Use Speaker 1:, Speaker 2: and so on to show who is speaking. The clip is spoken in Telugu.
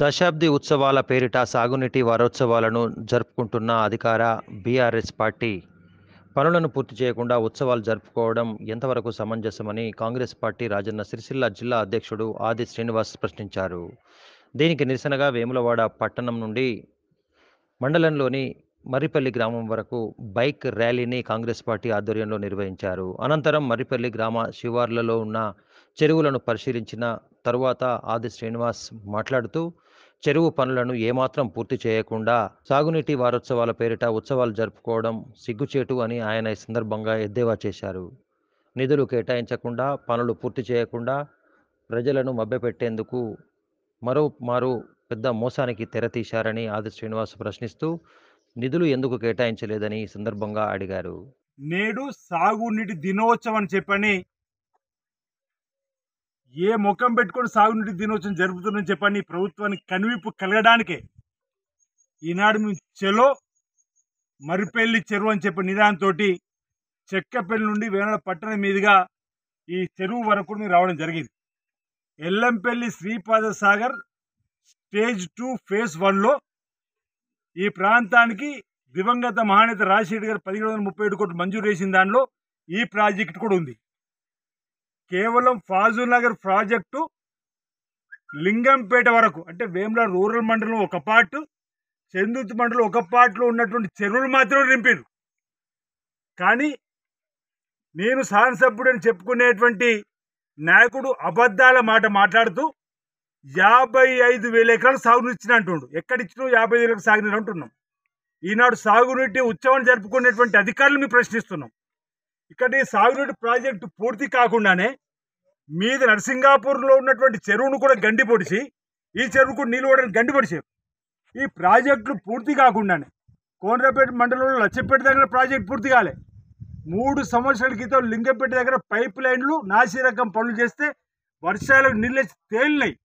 Speaker 1: దశాబ్ది ఉత్సవాల పేరిట సాగునీటి వారోత్సవాలను జరుపుకుంటున్న అధికార బీఆర్ఎస్ పార్టీ పనులను పూర్తి చేయకుండా ఉత్సవాలు జరుపుకోవడం ఎంతవరకు సమంజసమని కాంగ్రెస్ పార్టీ రాజన్న సిరిసిల్ల జిల్లా అధ్యక్షుడు ఆది శ్రీనివాస్ ప్రశ్నించారు దీనికి నిరసనగా వేములవాడ పట్టణం నుండి మండలంలోని మర్రిపల్లి గ్రామం వరకు బైక్ ర్యాలీని కాంగ్రెస్ పార్టీ ఆధ్వర్యంలో నిర్వహించారు అనంతరం మర్రిపల్లి గ్రామ శివార్లలో ఉన్న చెరువులను పరిశీలించిన తరువాత ఆది శ్రీనివాస్ మాట్లాడుతూ చెరువు పనులను ఏమాత్రం పూర్తి చేయకుండా సాగునీటి వారోత్సవాల పేరిట ఉత్సవాలు జరుపుకోవడం సిగ్గుచేటు అని ఆయన ఈ సందర్భంగా ఎద్దేవా చేశారు నిధులు కేటాయించకుండా పనులు పూర్తి చేయకుండా ప్రజలను మభ్యపెట్టేందుకు మరో మారు పెద్ద మోసానికి తెరతీశారని ఆది శ్రీనివాస్ ప్రశ్నిస్తూ నిధులు ఎందుకు కేటాయించలేదని ఈ సందర్భంగా అడిగారు నేడు
Speaker 2: సాగునీటి దినోత్సవం చెప్పని ఏ ముఖం పెట్టుకొని సాగునీటి దినోత్సవం జరుపుతుందని చెప్పని ప్రభుత్వానికి కనువిప్పు కలగడానికే ఈనాడు మేము చెలో మరిపెల్లి చెరువు అని చెప్పి నిదానంతో చెక్కపల్లి నుండి వేణుల పట్టణం మీదుగా ఈ చెరువు వరకు రావడం జరిగింది Yellampalli Sripada Sagar stage two phase వన్లో ఈ ప్రాంతానికి దివంగత మహానేత రాజశేఖర్ గారు పదిహేడు వందల ముప్పై ఏడు కోట్లు మంజూరు చేసిన దానిలో ఈ ప్రాజెక్ట్ కూడా ఉంది కేవలం ఫాజుల్ నగర్ ప్రాజెక్టు లింగంపేట వరకు అంటే వేముల రూరల్ మండలం ఒక పార్ట్ చందుర్తి మండలం ఒక పార్ట్లో ఉన్నటువంటి చెరువులు మాత్రం నింపారు కానీ నేను శాసనసభ్యుడు అని చెప్పుకునేటువంటి నాయకుడు అబద్ధాల మాట మాట్లాడుతూ యాభై ఐదు వేల ఎకరాలు సాగునిచ్చిన అంటుండు ఎక్కడిచ్చినా యాభై వేలకు సాగునీరు అంటున్నాం ఈనాడు సాగునీటి ఉత్సవాన్ని జరుపుకునేటువంటి అధికారులు మేము ప్రశ్నిస్తున్నాం ఇక్కడ ఈ సాగునీటి ప్రాజెక్టు పూర్తి కాకుండానే మీద నరసింగాపూర్లో ఉన్నటువంటి చెరువును కూడా గండి పొడిచి ఈ చెరువుకు నీళ్ళు కూడా గండి పొడిచారు ఈ ప్రాజెక్టులు పూర్తి కాకుండానే కోనరాపేట మండలంలో లచ్చపేట దగ్గర ప్రాజెక్ట్ పూర్తి కాలే మూడు సంవత్సరాల క్రితం లింగపేట దగ్గర పైప్ లైన్లు నాసి రకం పనులు చేస్తే వర్షాలకు నీళ్ళు తేలినాయి